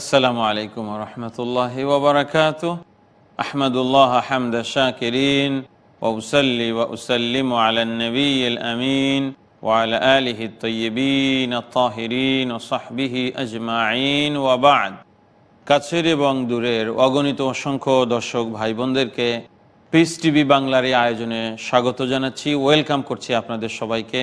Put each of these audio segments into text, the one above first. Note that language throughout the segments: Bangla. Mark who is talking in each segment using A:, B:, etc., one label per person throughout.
A: আসসালামু আলাইকুম রহমতুল্লাহ ওবরাকাত আহমদুল্লাহ হামদ শাকিরিন ওসলি ওসলিম আলনবী আমিন وعلى آله الطيبين الطاهرين وصحبه أجمعين وبعد কাছের এবং দূরের অগণিত অসংখ্য দর্শক ভাই বোনদেরকে পিস টিভি বাংলার এই আয়োজনে স্বাগত জানাচ্ছি ওয়েলকাম করছি আপনাদের সবাইকে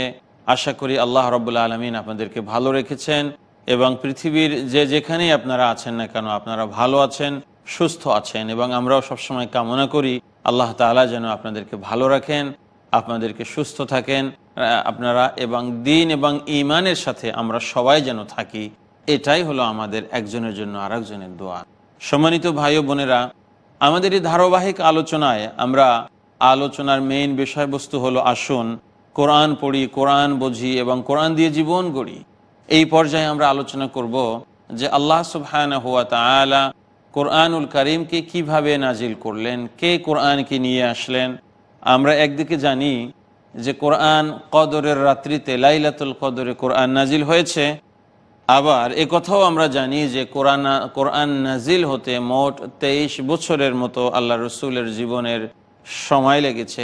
A: আশা করি আল্লাহ রবুল্লা আলমিন আপনাদেরকে ভালো রেখেছেন এবং পৃথিবীর যে যেখানেই আপনারা আছেন না কেন আপনারা ভালো আছেন সুস্থ আছেন এবং আমরাও সবসময় কামনা করি আল্লাহ তালা যেন আপনাদেরকে ভালো রাখেন আপনাদেরকে সুস্থ থাকেন আপনারা এবং দিন এবং ইমানের সাথে আমরা সবাই যেন থাকি এটাই হলো আমাদের একজনের জন্য আর একজনের দোয়া সম্মানিত ভাই বোনেরা আমাদের এই ধারাবাহিক আলোচনায় আমরা আলোচনার মেইন বিষয়বস্তু হলো আসুন কোরআন পড়ি কোরআন বুঝি এবং কোরআন দিয়ে জীবন গড়ি এই পর্যায়ে আমরা আলোচনা করব যে আল্লাহ সুবহান হুয়া তালা কোরআনুল করিমকে কিভাবে নাজিল করলেন কে কোরআনকে নিয়ে আসলেন আমরা একদিকে জানি যে কোরআন কদরের রাত্রিতে লাইলাতুল কদরে কোরআন নাজিল হয়েছে আবার এ কথাও আমরা জানি যে কোরআন কোরআন নাজিল হতে মোট তেইশ বছরের মতো আল্লাহ রসুলের জীবনের সময় লেগেছে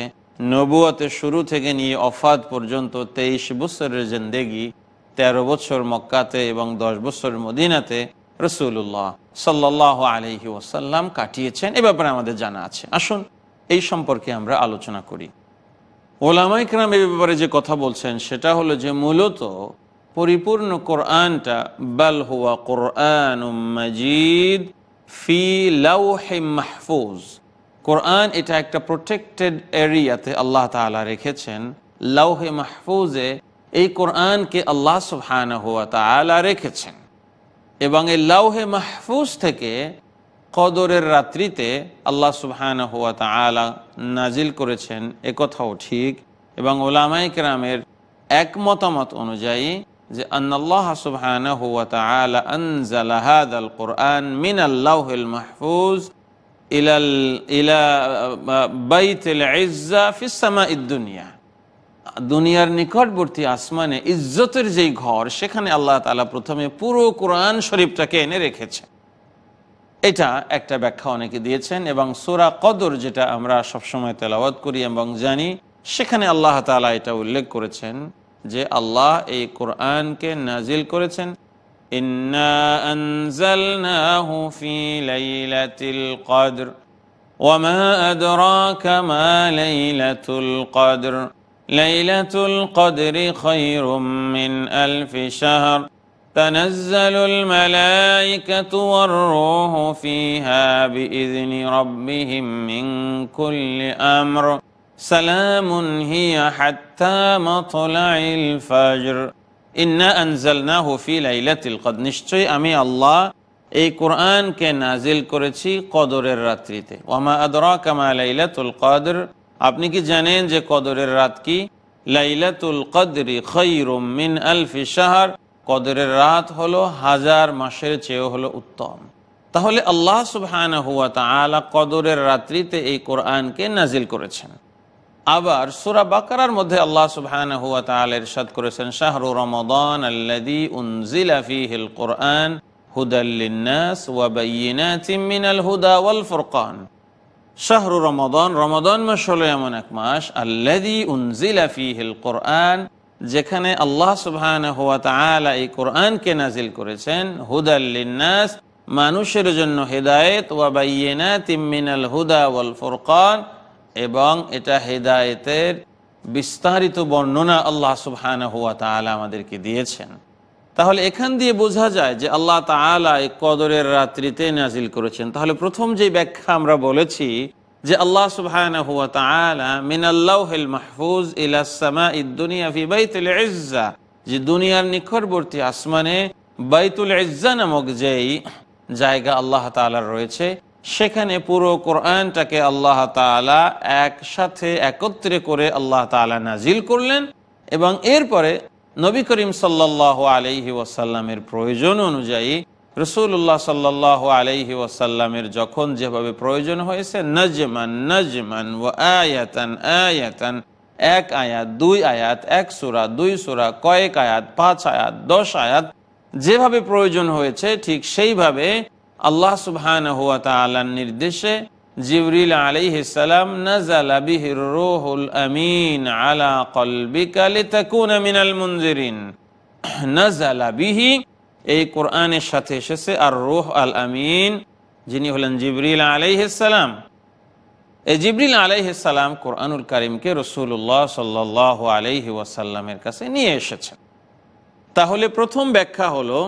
A: নবুয়াতে শুরু থেকে নিয়ে অফাদ পর্যন্ত তেইশ বছরের জেন্দেগি তেরো বছর মক্কাতে এবং দশ বছর মদিনাতে রসুল্লাহ সাল্লাহ আলহি ওসাল্লাম কাটিয়েছেন এ ব্যাপারে আমাদের জানা আছে আসুন এই সম্পর্কে আমরা আলোচনা করি ইকরাম এ ব্যাপারে যে কথা বলছেন সেটা হলো যে মূলত পরিপূর্ণ কোরআনটা বাল হুয়া কোরআন মজিদ ফি লাউহে মাহফুজ কোরআন এটা একটা প্রোটেক্টেড এরিয়াতে আল্লাহ তালা রেখেছেন লাউহে মাহফুজে এই কোরআনকে আল্লাহ সুহান রেখেছেন এবং এই লাউহে মাহফুজ থেকে কদরের রাত্রিতে আল্লাহ সুহান হুয়া আলা নাজিল করেছেন একথাও ঠিক এবং ওলামাই কেরামের এক মতামত অনুযায়ী যে আন্নাল্লাহ সুহান হুয়া আলা আনজালাহাদ আল কোরআন মিন আল্লাহল মাহফুজ ইলাল ইলা বাইতিল ইজ্জা ফিস সামা ইদ্দুনিয়া দুনিয়ার নিকটবর্তী আসমানে ইজ্জতের যেই ঘর সেখানে আল্লাহ তালা প্রথমে পুরো কোরআন শরীফটাকে এনে রেখেছে এটা একটা ব্যাখ্যা অনেকে দিয়েছেন এবং সোরা কদর যেটা আমরা সবসময় তেলাওয়াত করি এবং জানি সেখানে আল্লাহ তালা এটা উল্লেখ করেছেন যে আল্লাহ এই কোরআনকে নাজিল করেছেন কদর কদর ليلة القدر خير من ألف شهر تنزل الملائكة والروح فيها بإذن ربهم من كل أمر سلام هي حتى مطلع الفجر إنا أنزلناه في ليلة القدر نشتري أمي الله أي قرآن كنازل كرتي قدر রাত্রিতে وما أدراك ما ليلة القدر আপনি কি জানেন যে কদরের রাত কি লাইলাতুল কদরি খৈরুম মিন আলফি শাহর কদরের রাত হলো হাজার মাসের চেয়েও হলো উত্তম তাহলে আল্লাহ সুবহান হুয়া তালা কদরের রাত্রিতে এই কোরআনকে নাজিল করেছেন আবার সুরা বাকার মধ্যে আল্লাহ সুবহান হুয়া তাল এরশাদ করেছেন শাহরু রমদান আল্লাদি উনজিল হিল কোরআন হুদাল্লিনাস আল হুদা ওয়াল ফুরকান শাহরু রমদন রমদন মাস হলো এমন এক মাস আল্লাদি উনজিলা কোরআন যেখানে আল্লাহ সুবহান হুয়া এই কোরআনকে নাজিল করেছেন হুদাল্লিনাস মানুষের জন্য হেদায়েত ওয়াবাইনা তিমিনাল হুদা ওয়াল ফুরকান এবং এটা হেদায়েতের বিস্তারিত বর্ণনা আল্লাহ সুবহান হুয়া আমাদেরকে দিয়েছেন তাহলে এখান দিয়ে বোঝা যায় যে আল্লাহ তালা এই কদরের রাত্রিতে নাজিল করেছেন তাহলে প্রথম যে ব্যাখ্যা আমরা বলেছি যে আল্লাহ সুবহান হুয়া মাহফুজ ইলাসমা ইদ্দুনিয়া ফি বাইতুল যে দুনিয়ার নিকটবর্তী আসমানে বাইতুল ইজ্জা নামক যেই জায়গা আল্লাহ তালার রয়েছে সেখানে পুরো কোরআনটাকে আল্লাহ তালা একসাথে একত্রে করে আল্লাহ তালা নাজিল করলেন এবং এরপরে নবী করিম সাল্লাহ আলহি ওয়াসাল্লামের প্রয়োজন অনুযায়ী রসুল্লাহ সাল্লাহ আলহি ওয়াসাল্লামের যখন যেভাবে প্রয়োজন হয়েছে নজমান নজমান ও আয়াতান আয়াতান এক আয়াত দুই আয়াত এক সুরা দুই সুরা কয়েক আয়াত পাঁচ আয়াত দশ আয়াত যেভাবে প্রয়োজন হয়েছে ঠিক সেইভাবে আল্লাহ সুবহান হুয়া তালার নির্দেশে জিবরিল আলাইহিসালাম নাজালা বিহির রুহুল আমিন আলা কলবিকা লিতাকুনা মিনাল মুনজিরিন নাজালা বিহি এই কোরআনের সাথে এসেছে আর রুহ আল আমিন যিনি হলেন জিবরিল আলাইহিসালাম এই জিবরিল আলাইহিসালাম কোরআনুল করিমকে রসুল্লাহ সাল্লাহ আলাইহি ওয়াসাল্লামের কাছে নিয়ে এসেছেন তাহলে প্রথম ব্যাখ্যা হলো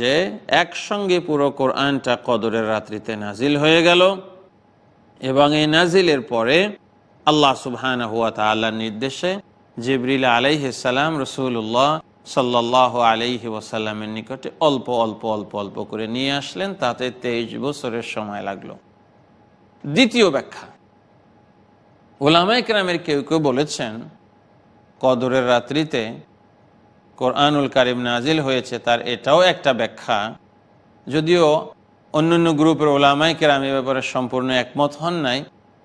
A: যে একসঙ্গে পুরো কোরআনটা কদরের রাত্রিতে নাজিল হয়ে গেল এবং এই নাজিলের পরে আল্লাহ সুবহান হুয়া তাল্লাহ নির্দেশে জিবরিল আলাইহিসাল্লাম রসুল্লাহ সাল্লাহ আলাইহি ওয়াসাল্লামের নিকটে অল্প অল্প অল্প অল্প করে নিয়ে আসলেন তাতে তেইশ বছরের সময় লাগলো দ্বিতীয় ব্যাখ্যা ওলামাইকরামের কেউ কেউ বলেছেন কদরের রাত্রিতে কোরআনুল কারিম নাজিল হয়েছে তার এটাও একটা ব্যাখ্যা যদিও অন্যান্য গ্রুপের ওলামাই কেরাম এ ব্যাপারে সম্পূর্ণ একমত হন নাই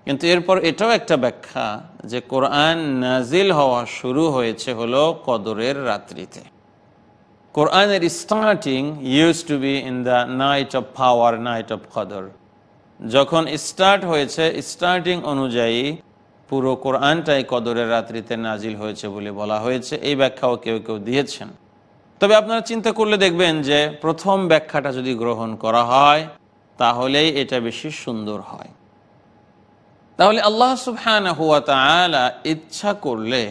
A: কিন্তু এরপর এটাও একটা ব্যাখ্যা যে কোরআন নাজিল হওয়া শুরু হয়েছে হলো কদরের রাত্রিতে কোরআনের starting used to be in the night of power night of কদর যখন স্টার্ট হয়েছে স্টার্টিং অনুযায়ী পুরো কোরআনটাই কদরের রাত্রিতে নাজিল হয়েছে বলে বলা হয়েছে এই ব্যাখ্যাও কেউ কেউ দিয়েছেন তবে আপনারা চিন্তা করলে দেখবেন যে প্রথম ব্যাখ্যাটা যদি গ্রহণ করা হয় তাহলেই এটা বেশি সুন্দর হয় তাহলে আল্লাহ সুবহান ইচ্ছা করলে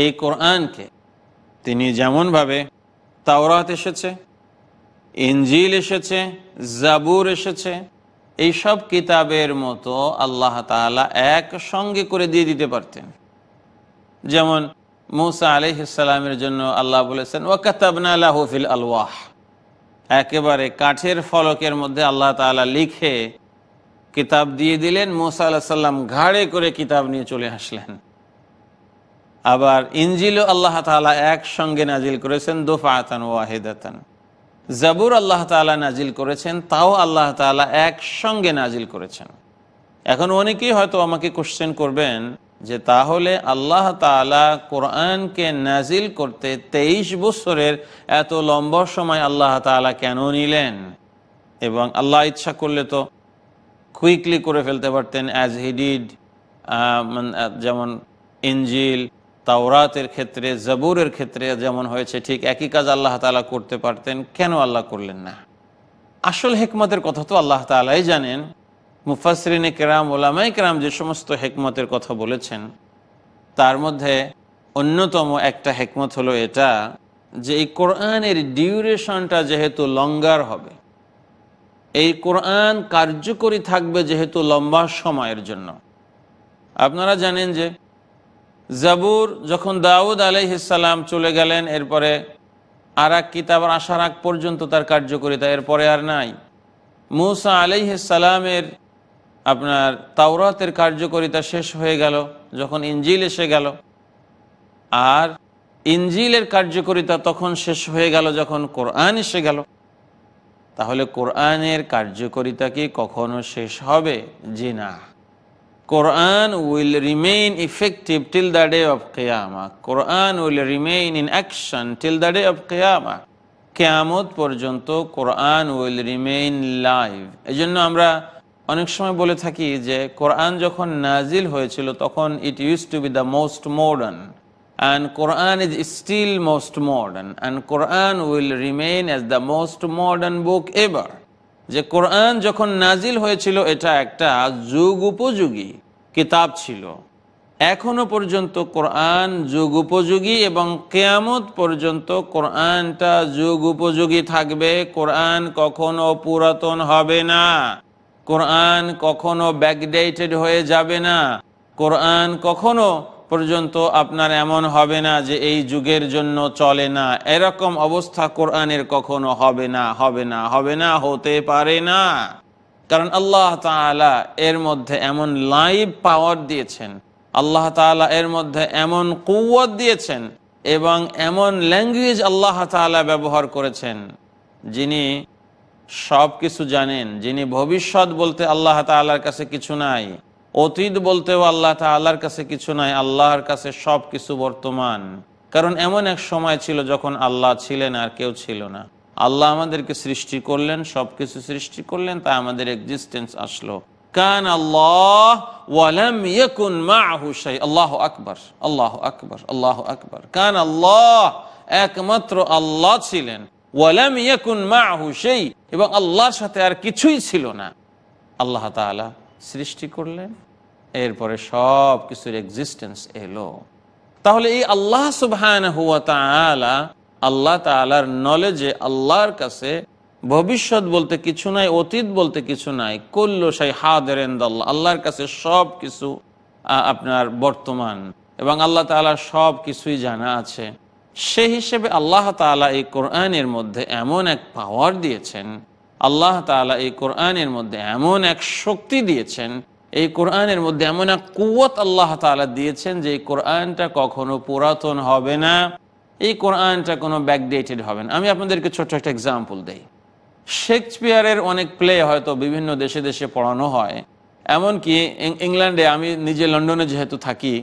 A: এই কোরআনকে তিনি যেমনভাবে তাওরাত এসেছে ইঞ্জিল এসেছে জাবুর এসেছে এই সব কিতাবের মতো আল্লাহ তালা এক সঙ্গে করে দিয়ে দিতে পারতেন যেমন মোসা আলহিসালামের জন্য আল্লাহ বলেছেন ওয়াকাতাবনালাহফিল আলওয়াহ একেবারে কাঠের ফলকের মধ্যে আল্লাহ তালা লিখে কিতাব দিয়ে দিলেন মৌসা আল্লাহ সাল্লাম ঘাড়ে করে কিতাব নিয়ে চলে আসলেন আবার ইঞ্জিলও আল্লাহ তালা একসঙ্গে নাজিল করেছেন দোফাতান ওয়াহেদাতান জাবুর আল্লাহ তালা নাজিল করেছেন তাও আল্লাহ তালা একসঙ্গে নাজিল করেছেন এখন অনেকেই হয়তো আমাকে কোশ্চেন করবেন যে তাহলে আল্লাহ তালা কোরআনকে নাজিল করতে তেইশ বছরের এত লম্বা সময় আল্লাহ তালা কেন নিলেন এবং আল্লাহ ইচ্ছা করলে তো কুইকলি করে ফেলতে পারতেন অ্যাজ হিডিড যেমন ইঞ্জিল তাওরাতের ক্ষেত্রে জবুরের ক্ষেত্রে যেমন হয়েছে ঠিক একই কাজ আল্লাহ তালা করতে পারতেন কেন আল্লাহ করলেন না আসল হেকমতের কথা তো আল্লাহ তালাই জানেন মুফাসরিন কেরাম ওলামাই কেরাম যে সমস্ত হেকমতের কথা বলেছেন তার মধ্যে অন্যতম একটা হেকমত হলো এটা যে এই কোরআনের ডিউরেশনটা যেহেতু লঙ্গার হবে এই কোরআন কার্যকরী থাকবে যেহেতু লম্বা সময়ের জন্য আপনারা জানেন যে জাবুর যখন দাউদ আলহিসাল্লাম চলে গেলেন এরপরে আর এক কিতাব আসার আগ পর্যন্ত তার কার্যকরিতা এরপরে আর নাই মৌসা আলহিসাল্লামের আপনার তাওরাতের কার্যকারিতা শেষ হয়ে গেল যখন ইঞ্জিল এসে গেল আর ইঞ্জিলের কার্যকারিতা তখন শেষ হয়ে গেল যখন কোরআন এসে গেল তাহলে কোরআনের কার্যকারিতা কি কখনো শেষ হবে জি না কোরআন will remain effective till the day of কেয়ামা কোরআন will remain in action till the day of কেয়ামা কেয়ামত পর্যন্ত কোরআন উইল রিমেইন লাইভ এই আমরা অনেক সময় বলে থাকি যে কোরআন যখন নাজিল হয়েছিল তখন it used to be the most modern and কোরআন is still most modern and কোরআন will remain as the most modern book ever যে কোরআন যখন নাজিল হয়েছিল এটা একটা যুগ উপযোগী কিতাব ছিল এখনো পর্যন্ত কোরআন যুগ উপযোগী এবং কেয়ামত পর্যন্ত কোরআনটা যুগ উপযোগী থাকবে কোরআন কখনো পুরাতন হবে না কোরআন কখনো ব্যাকডেটেড হয়ে যাবে না কোরআন কখনো পর্যন্ত আপনার এমন হবে না যে এই যুগের জন্য চলে না এরকম অবস্থা কোরআনের কখনো হবে না হবে না হবে না হতে পারে না কারণ আল্লাহ তালা এর মধ্যে এমন লাইভ পাওয়ার দিয়েছেন আল্লাহ তালা এর মধ্যে এমন কুয়ত দিয়েছেন এবং এমন ল্যাঙ্গুয়েজ আল্লাহ তালা ব্যবহার করেছেন যিনি সব কিছু জানেন যিনি ভবিষ্যৎ বলতে আল্লাহ তাল্লার কাছে কিছু নাই অতীত বলতেও আল্লাহ তাল্লার কাছে কিছু নাই আল্লাহর কাছে সব কিছু বর্তমান কারণ এমন এক সময় ছিল যখন আল্লাহ ছিলেন আর কেউ ছিল না আল্লাহ আমাদেরকে সৃষ্টি করলেন সব কিছু সৃষ্টি করলেন তা আমাদের এক্সিস্টেন্স আসলো কান আল্লাহ আল্লাহ আকবর আল্লাহ আকবর আল্লাহ আকবর কান আল্লাহ একমাত্র আল্লাহ ছিলেন ওয়ালাম ইয়াকুন মাহু সেই এবং আল্লাহর সাথে আর কিছুই ছিল না আল্লাহ তালা সৃষ্টি করলেন এরপরে সব কিছুর এক্সিস্টেন্স এলো তাহলে এই আল্লাহ সুবহান হুয়া তালা আল্লাহ তালার নলেজে আল্লাহর কাছে ভবিষ্যৎ বলতে কিছু নাই অতীত বলতে কিছু নাই কল্লো সাই হাদের আল্লাহর কাছে সব কিছু আপনার বর্তমান এবং আল্লাহ তালা সব কিছুই জানা আছে সে হিসেবে আল্লাহ তালা এই কোরআনের মধ্যে এমন এক পাওয়ার দিয়েছেন আল্লাহ তালা এই কোরআনের মধ্যে এমন এক শক্তি দিয়েছেন এই কোরআনের মধ্যে এমন এক কুয়ত আল্লাহ তালা দিয়েছেন যে এই কোরআনটা কখনো পুরাতন হবে না এই কোরআনটা কোনো ব্যাকডেটেড হবে না আমি আপনাদেরকে ছোট্ট একটা এক্সাম্পল দেই শেক্সপিয়ারের অনেক প্লে হয়তো বিভিন্ন দেশে দেশে পড়ানো হয় এমনকি ইংল্যান্ডে আমি নিজে লন্ডনে যেহেতু থাকি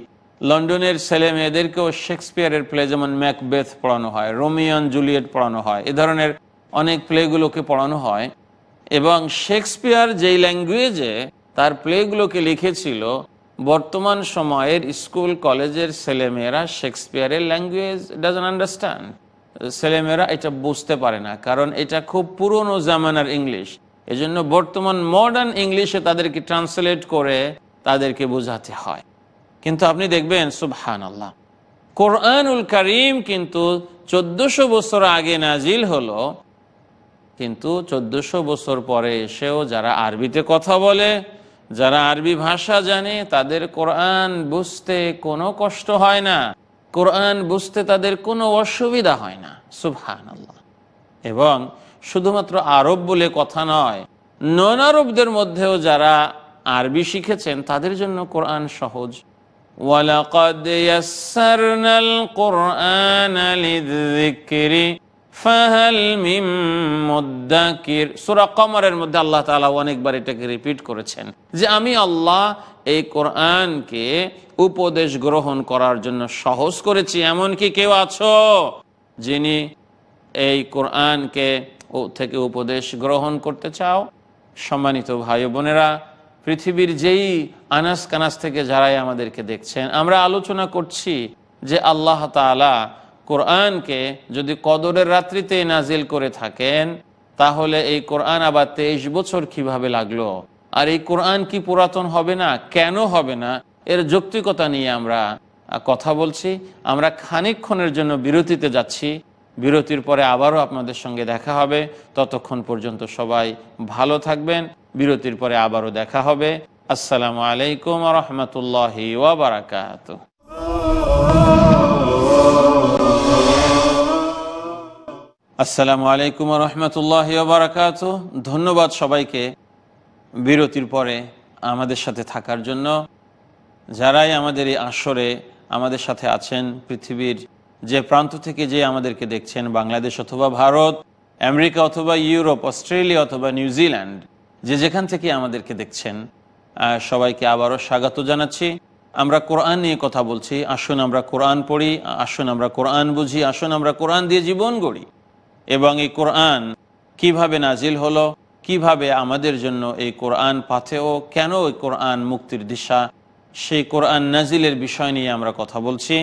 A: লন্ডনের ছেলে মেয়েদেরকেও শেক্সপিয়ারের প্লে যেমন ম্যাকবেথ পড়ানো হয় রোমিয়ান জুলিয়েট পড়ানো হয় এ ধরনের অনেক প্লেগুলোকে পড়ানো হয় এবং শেক্সপিয়ার যেই ল্যাঙ্গুয়েজে তার প্লেগুলোকে লিখেছিল বর্তমান সময়ের স্কুল কলেজের ছেলেমেয়েরা শেক্সপিয়ারের ল্যাঙ্গুয়েজ ডাজন আন্ডারস্ট্যান্ড ছেলেমেয়েরা এটা বুঝতে পারে না কারণ এটা খুব পুরনো জামানার ইংলিশ এজন্য বর্তমান মডার্ন ইংলিশে তাদেরকে ট্রান্সলেট করে তাদেরকে বোঝাতে হয় কিন্তু আপনি দেখবেন সুবহান আল্লাহ কোরআনুল করিম কিন্তু চোদ্দশো বছর আগে নাজিল হলো কিন্তু চোদ্দশো বছর পরে এসেও যারা আরবিতে কথা বলে যারা আরবি ভাষা জানে তাদের কোরআন বুঝতে কোনো কষ্ট হয় না কোরআন বুঝতে তাদের কোনো অসুবিধা হয় না সুবহান আল্লাহ এবং শুধুমাত্র আরব বলে কথা নয় নন আরবদের মধ্যেও যারা আরবি শিখেছেন তাদের জন্য কোরআন সহজ ولقد يسرنا القرآن للذكر ফাহাল মিম মুদাকির সূরা কমরের মধ্যে আল্লাহ তাআলা অনেকবার এটাকে রিপিট করেছেন যে আমি আল্লাহ এই কোরআনকে উপদেশ গ্রহণ করার জন্য সহজ করেছি এমনকি কেউ আছো যিনি এই কোরআনকে থেকে উপদেশ গ্রহণ করতে চাও সম্মানিত ভাই বোনেরা পৃথিবীর যেই আনাস কানাস থেকে যারাই আমাদেরকে দেখছেন আমরা আলোচনা করছি যে আল্লাহ তালা কোরআনকে যদি কদরের রাত্রিতে নাজিল করে থাকেন তাহলে এই কোরআন আবার তেইশ বছর কিভাবে লাগলো আর এই কোরআন কি পুরাতন হবে না কেন হবে না এর যৌক্তিকতা নিয়ে আমরা কথা বলছি আমরা খানিক্ষণের জন্য বিরতিতে যাচ্ছি বিরতির পরে আবারও আপনাদের সঙ্গে দেখা হবে ততক্ষণ পর্যন্ত সবাই ভালো থাকবেন বিরতির পরে আবারও দেখা হবে আসসালামু আলাইকুম রহমতুল্লাহ ওবরাকাত আসসালামু আলাইকুম রহমতুল্লাহ ওবরাকাত ধন্যবাদ সবাইকে বিরতির পরে আমাদের সাথে থাকার জন্য যারাই আমাদের এই আসরে আমাদের সাথে আছেন পৃথিবীর যে প্রান্ত থেকে যে আমাদেরকে দেখছেন বাংলাদেশ অথবা ভারত আমেরিকা অথবা ইউরোপ অস্ট্রেলিয়া অথবা নিউজিল্যান্ড যে যেখান থেকে আমাদেরকে দেখছেন সবাইকে আবারও স্বাগত জানাচ্ছি আমরা কোরআন নিয়ে কথা বলছি আসুন আমরা কোরআন পড়ি আসুন আমরা কোরআন বুঝি আসুন আমরা কোরআন দিয়ে জীবন গড়ি এবং এই কোরআন কিভাবে নাজিল হলো কিভাবে আমাদের জন্য এই কোরআন পাথেও কেন এই কোরআন মুক্তির দিশা সেই কোরআন নাজিলের বিষয় নিয়ে আমরা কথা বলছি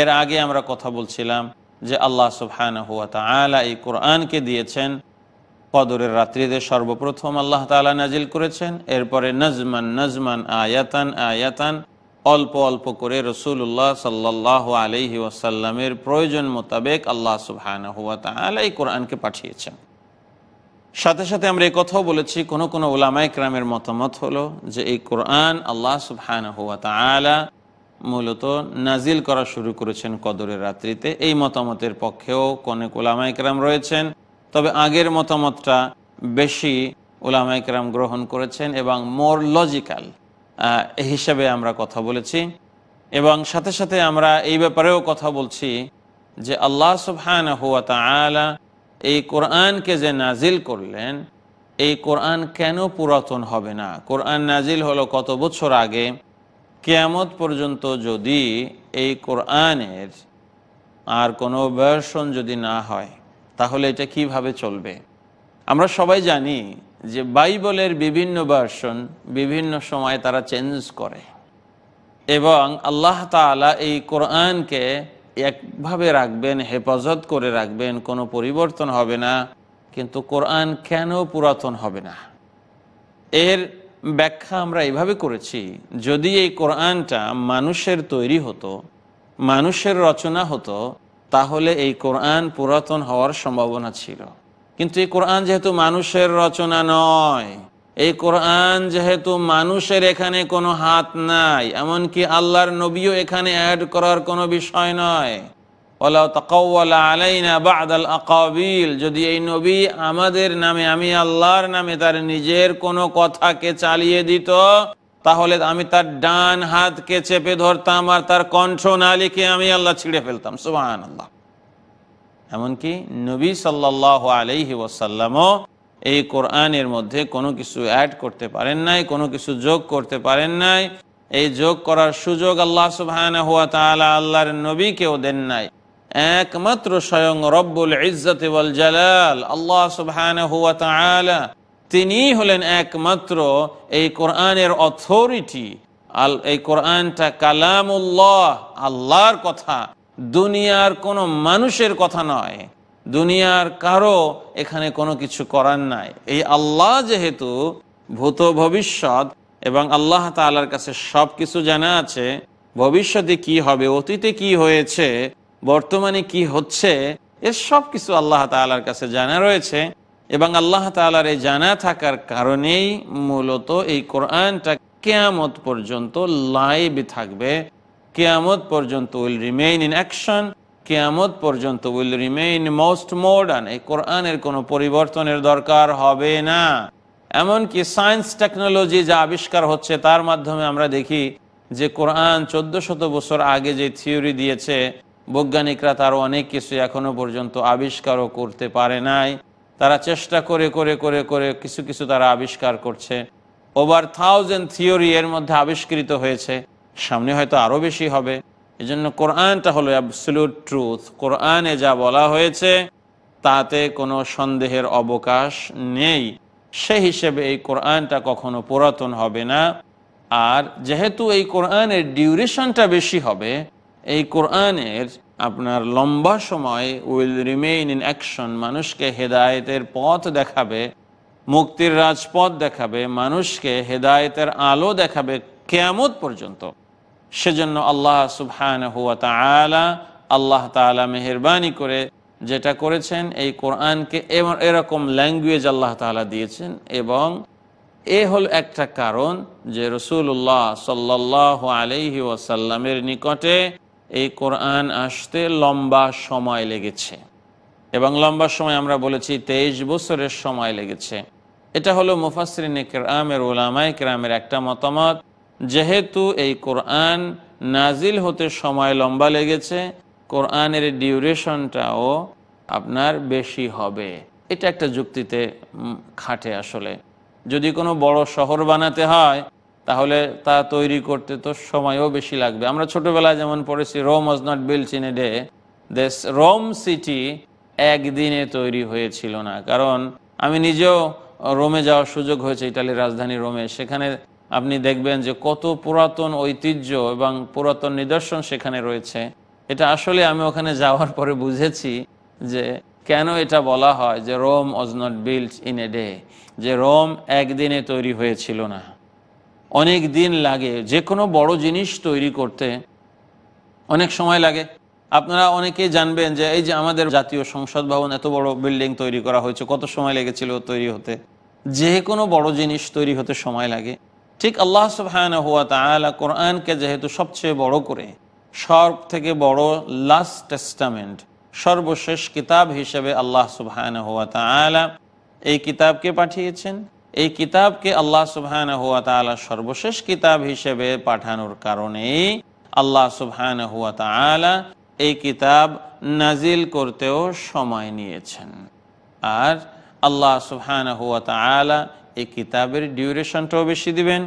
A: এর আগে আমরা কথা বলছিলাম যে আল্লাহ সুবহান হুয়া তালা এই কোরআনকে দিয়েছেন কদরের রাত্রিতে সর্বপ্রথম আল্লাহ তালা নাজিল করেছেন এরপরে নজমান নজমান আয়াতান আয়াতান অল্প অল্প করে রসুল্লাহ সাল্লাহ আলহি ওয়াসাল্লামের প্রয়োজন মোতাবেক আল্লাহ সুবহান হুয়া তালা এই কোরআনকে পাঠিয়েছেন সাথে সাথে আমরা এই কথাও বলেছি কোনো কোনো ওলামায় ক্রামের মতামত হলো যে এই কোরআন আল্লাহ সুবহান হুয়া তালা মূলত নাজিল করা শুরু করেছেন কদরের রাত্রিতে এই মতামতের পক্ষেও কনেক ওলামাইকরাম রয়েছেন তবে আগের মতামতটা বেশি ওলামাইকরাম গ্রহণ করেছেন এবং মোর লজিক্যাল হিসাবে আমরা কথা বলেছি এবং সাথে সাথে আমরা এই ব্যাপারেও কথা বলছি যে আল্লাহ সুবহান হুয়া তালা এই কোরআনকে যে নাজিল করলেন এই কোরআন কেন পুরাতন হবে না কোরআন নাজিল হলো কত বছর আগে কেয়ামত পর্যন্ত যদি এই কোরআনের আর কোনো ভার্সন যদি না হয় তাহলে এটা কিভাবে চলবে আমরা সবাই জানি যে বাইবলের বিভিন্ন ভার্সন বিভিন্ন সময় তারা চেঞ্জ করে এবং আল্লাহ তালা এই কোরআনকে একভাবে রাখবেন হেফাজত করে রাখবেন কোনো পরিবর্তন হবে না কিন্তু কোরআন কেন পুরাতন হবে না এর ব্যাখ্যা আমরা এভাবে করেছি যদি এই কোরআনটা মানুষের তৈরি হতো মানুষের রচনা হতো তাহলে এই কোরআন পুরাতন হওয়ার সম্ভাবনা ছিল কিন্তু এই কোরআন যেহেতু মানুষের রচনা নয় এই কোরআন যেহেতু মানুষের এখানে কোনো হাত নাই এমনকি আল্লাহর নবীও এখানে অ্যাড করার কোনো বিষয় নয় যদি এই নবী আমাদের নামে আমি আল্লাহর নামে তার নিজের কোনো কথাকে চালিয়ে দিত তাহলে আমি তার ডান হাতকে চেপে ধরতাম আর তার কণ্ঠ নালিকে আমি আল্লাহ ছিঁড়ে ফেলতাম সুবাহ আল্লাহ এমনকি নবী সাল্লাহ আলহি ওয়াসাল্লামও এই কোরআনের মধ্যে কোনো কিছু অ্যাড করতে পারেন নাই কোনো কিছু যোগ করতে পারেন নাই এই যোগ করার সুযোগ আল্লাহ সুবাহ আল্লাহর নবীকেও দেন নাই একমাত্র স্বয়ং রব্বুল ইজাতিবল জালাল আল্লাহ সুবহান তিনি হলেন একমাত্র এই কোরআনের অথরিটি আল এই কোরআনটা কালামুল্লাহ আল্লাহর কথা দুনিয়ার কোনো মানুষের কথা নয় দুনিয়ার কারো এখানে কোনো কিছু করার নাই এই আল্লাহ যেহেতু ভূত ভবিষ্যৎ এবং আল্লাহ তালার কাছে সব কিছু জানা আছে ভবিষ্যতে কি হবে অতীতে কি হয়েছে বর্তমানে কি হচ্ছে এর সব কিছু আল্লাহ তালার কাছে জানা রয়েছে এবং আল্লাহ তালার এই জানা থাকার কারণেই মূলত এই কোরআনটা কেয়ামত পর্যন্ত লাইভ থাকবে কেয়ামত পর্যন্ত উইল রিমেইন ইন অ্যাকশন কেয়ামত পর্যন্ত উইল রিমেইন মোস্ট মডার্ন এই কোরআনের কোনো পরিবর্তনের দরকার হবে না এমনকি সায়েন্স টেকনোলজি যা আবিষ্কার হচ্ছে তার মাধ্যমে আমরা দেখি যে কোরআন চোদ্দ শত বছর আগে যে থিওরি দিয়েছে বৈজ্ঞানিকরা তারও অনেক কিছু এখনও পর্যন্ত আবিষ্কারও করতে পারে নাই তারা চেষ্টা করে করে করে করে কিছু কিছু তারা আবিষ্কার করছে ওভার থাউজেন্ড থিওরি এর মধ্যে আবিষ্কৃত হয়েছে সামনে হয়তো আরও বেশি হবে এজন্য কোরআনটা হলো অ্যাবসলুট ট্রুথ কোরআনে যা বলা হয়েছে তাতে কোনো সন্দেহের অবকাশ নেই সে হিসেবে এই কোরআনটা কখনো পুরাতন হবে না আর যেহেতু এই কোরআনের ডিউরেশনটা বেশি হবে এই কোরআনের আপনার লম্বা সময় উইল রিমেইন ইন অ্যাকশন মানুষকে হেদায়েতের পথ দেখাবে মুক্তির রাজপথ দেখাবে মানুষকে হেদায়েতের আলো দেখাবে কেয়ামত পর্যন্ত সেজন্য আল্লাহ সুবহান হুয়া তালা আল্লাহ তালা মেহরবানি করে যেটা করেছেন এই কোরআনকে এরকম ল্যাঙ্গুয়েজ আল্লাহ তালা দিয়েছেন এবং এ হল একটা কারণ যে রসুল্লাহ সাল্লাহ আলহি ওয়াসাল্লামের নিকটে এই কোরআন আসতে লম্বা সময় লেগেছে এবং লম্বা সময় আমরা বলেছি তেইশ বছরের সময় লেগেছে এটা হলো মুফাসরিন কেরামের ওলামায় কেরামের একটা মতামত যেহেতু এই কোরআন নাজিল হতে সময় লম্বা লেগেছে কোরআনের ডিউরেশনটাও আপনার বেশি হবে এটা একটা যুক্তিতে খাটে আসলে যদি কোনো বড় শহর বানাতে হয় তাহলে তা তৈরি করতে তো সময়ও বেশি লাগবে আমরা ছোটবেলায় যেমন পড়েছি Rome was not built in a day দেশ রোম সিটি একদিনে তৈরি হয়েছিল না কারণ আমি নিজেও রোমে যাওয়ার সুযোগ হয়েছে ইটালির রাজধানী রোমে সেখানে আপনি দেখবেন যে কত পুরাতন ঐতিহ্য এবং পুরাতন নিদর্শন সেখানে রয়েছে এটা আসলে আমি ওখানে যাওয়ার পরে বুঝেছি যে কেন এটা বলা হয় যে Rome was not built in a day যে রোম একদিনে তৈরি হয়েছিল না অনেক দিন লাগে যে কোনো বড় জিনিস তৈরি করতে অনেক সময় লাগে আপনারা অনেকেই জানবেন যে এই যে আমাদের জাতীয় সংসদ ভবন এত বড় বিল্ডিং তৈরি করা হয়েছে কত সময় লেগেছিল তৈরি হতে যে কোনো বড় জিনিস তৈরি হতে সময় লাগে ঠিক আল্লাহ সুফহান হুয়া তালা কোরআনকে যেহেতু সবচেয়ে বড় করে সব থেকে বড় লাস্ট টেস্টামেন্ট সর্বশেষ কিতাব হিসেবে আল্লাহ সুবহান হুয়া তালা এই কিতাবকে পাঠিয়েছেন এই কিতাবকে আল্লাহ সুবহান হুয়া তালা সর্বশেষ কিতাব হিসেবে পাঠানোর কারণেই আল্লাহ সুবহান হুয়া তালা এই কিতাব নাজিল করতেও সময় নিয়েছেন আর আল্লাহ সুবহান হুয়া তালা এই কিতাবের ডিউরেশনটাও বেশি দিবেন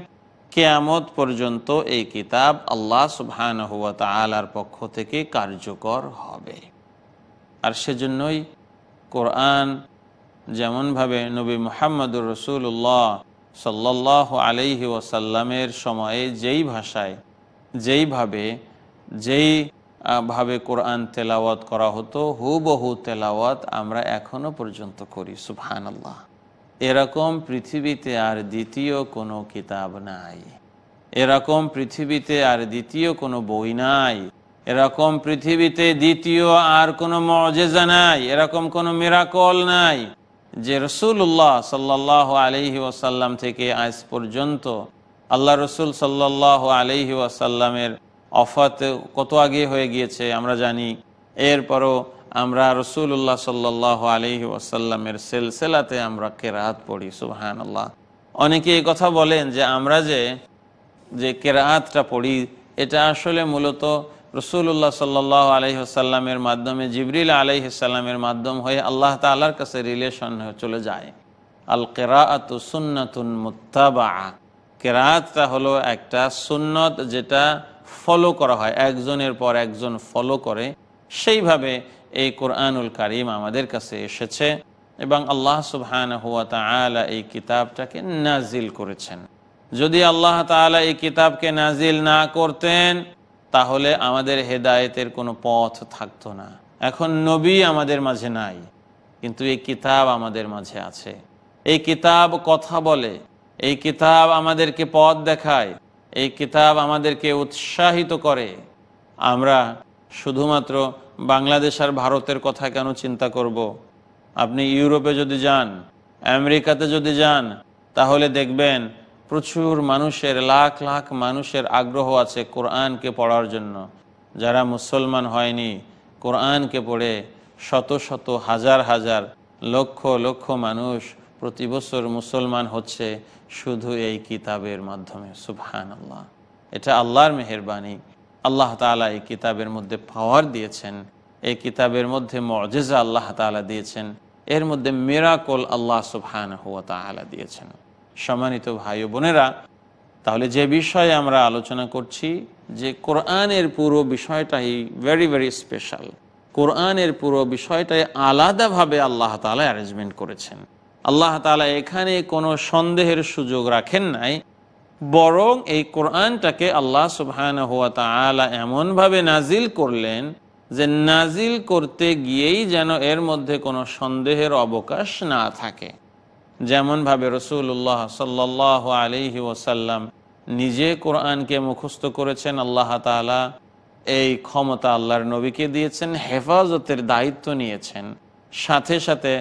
A: কেয়ামত পর্যন্ত এই কিতাব আল্লাহ সুবহান হুয়া তালার পক্ষ থেকে কার্যকর হবে আর সেজন্যই কোরআন যেমনভাবে নবী মোহাম্মদুর রসুল্লাহ সাল্লাহ আলাইহি ওয়াসাল্লামের সময়ে যেই ভাষায় যেইভাবে যেই ভাবে কোরআন তেলাওয়াত করা হতো হুবহু তেলাওয়াত আমরা এখনো পর্যন্ত করি সুবহান আল্লাহ এরকম পৃথিবীতে আর দ্বিতীয় কোনো কিতাব নাই এরকম পৃথিবীতে আর দ্বিতীয় কোনো বই নাই এরকম পৃথিবীতে দ্বিতীয় আর কোনো মজেজা নাই এরকম কোনো মেরাকল নাই যে রসুল্লাহ সাল্লাহ আলহি ওয়াসাল্লাম থেকে আজ পর্যন্ত আল্লাহ রসুল সাল্লাহ আলহি ওয়াসাল্লামের অফাত কত আগে হয়ে গিয়েছে আমরা জানি এরপরও আমরা রসুল্লাহ সাল্লাহ আলহি ওয়াসাল্লামের সেলসেলাতে আমরা কেরাহাত পড়ি সুবাহান আল্লাহ অনেকে এই কথা বলেন যে আমরা যে যে কেরাহাতটা পড়ি এটা আসলে মূলত রসুল্লাহ সাল্লাহ আলহিহসাল্লামের মাধ্যমে জিবরিল আলহিসাল্লামের মাধ্যম হয়ে আল্লাহ তাল্লার কাছে রিলেশন চলে যায় আল কেরাআত সুন্নাতুন মুত্তাবা কেরাতটা হলো একটা সুন্নত যেটা ফলো করা হয় একজনের পর একজন ফলো করে সেইভাবে এই কোরআনুল কারিম আমাদের কাছে এসেছে এবং আল্লাহ সুবহান হুয়া তালা এই কিতাবটাকে নাজিল করেছেন যদি আল্লাহ তালা এই কিতাবকে নাজিল না করতেন তাহলে আমাদের হেদায়েতের কোনো পথ থাকতো না এখন নবী আমাদের মাঝে নাই কিন্তু এই কিতাব আমাদের মাঝে আছে এই কিতাব কথা বলে এই কিতাব আমাদেরকে পথ দেখায় এই কিতাব আমাদেরকে উৎসাহিত করে আমরা শুধুমাত্র বাংলাদেশ আর ভারতের কথা কেন চিন্তা করব। আপনি ইউরোপে যদি যান আমেরিকাতে যদি যান তাহলে দেখবেন প্রচুর মানুষের লাখ লাখ মানুষের আগ্রহ আছে কোরআনকে পড়ার জন্য যারা মুসলমান হয়নি কোরআনকে পড়ে শত শত হাজার হাজার লক্ষ লক্ষ মানুষ প্রতি বছর মুসলমান হচ্ছে শুধু এই কিতাবের মাধ্যমে সুফহান আল্লাহ এটা আল্লাহর মেহরবানি আল্লাহ তালা এই কিতাবের মধ্যে পাওয়ার দিয়েছেন এই কিতাবের মধ্যে মজেজা আল্লাহ তালা দিয়েছেন এর মধ্যে মেরাকল আল্লাহ সুবহান হুয়া তালা দিয়েছেন সম্মানিত ভাই বোনেরা তাহলে যে বিষয়ে আমরা আলোচনা করছি যে কোরআনের পুরো বিষয়টাই ভেরি ভেরি স্পেশাল কোরআনের পুরো বিষয়টাই আলাদাভাবে আল্লাহ তালা অ্যারেঞ্জমেন্ট করেছেন আল্লাহ তালা এখানে কোনো সন্দেহের সুযোগ রাখেন নাই বরং এই কোরআনটাকে আল্লাহ সুবহান হুয়া তালা এমনভাবে নাজিল করলেন যে নাজিল করতে গিয়েই যেন এর মধ্যে কোনো সন্দেহের অবকাশ না থাকে যেমনভাবে রসুল্লাহ সাল্লাহ আলিহি ওসাল্লাম নিজে কোরআনকে মুখস্থ করেছেন আল্লাহ তালা এই ক্ষমতা আল্লাহর নবীকে দিয়েছেন হেফাজতের দায়িত্ব নিয়েছেন সাথে সাথে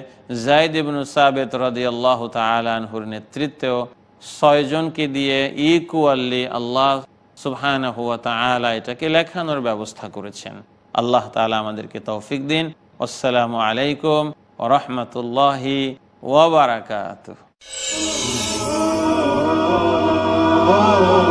A: জাইদ ইবনু সাবেত রদি আল্লাহ তালানহুর নেতৃত্বেও ছয়জনকে দিয়ে ইকুয়াল্লি আল্লাহ সুহান হুয়া তালা এটাকে লেখানোর ব্যবস্থা করেছেন আল্লাহ তালা আমাদেরকে তৌফিক দিন আসসালামু আলাইকুম রহমতুল্লাহি wabarakatuh.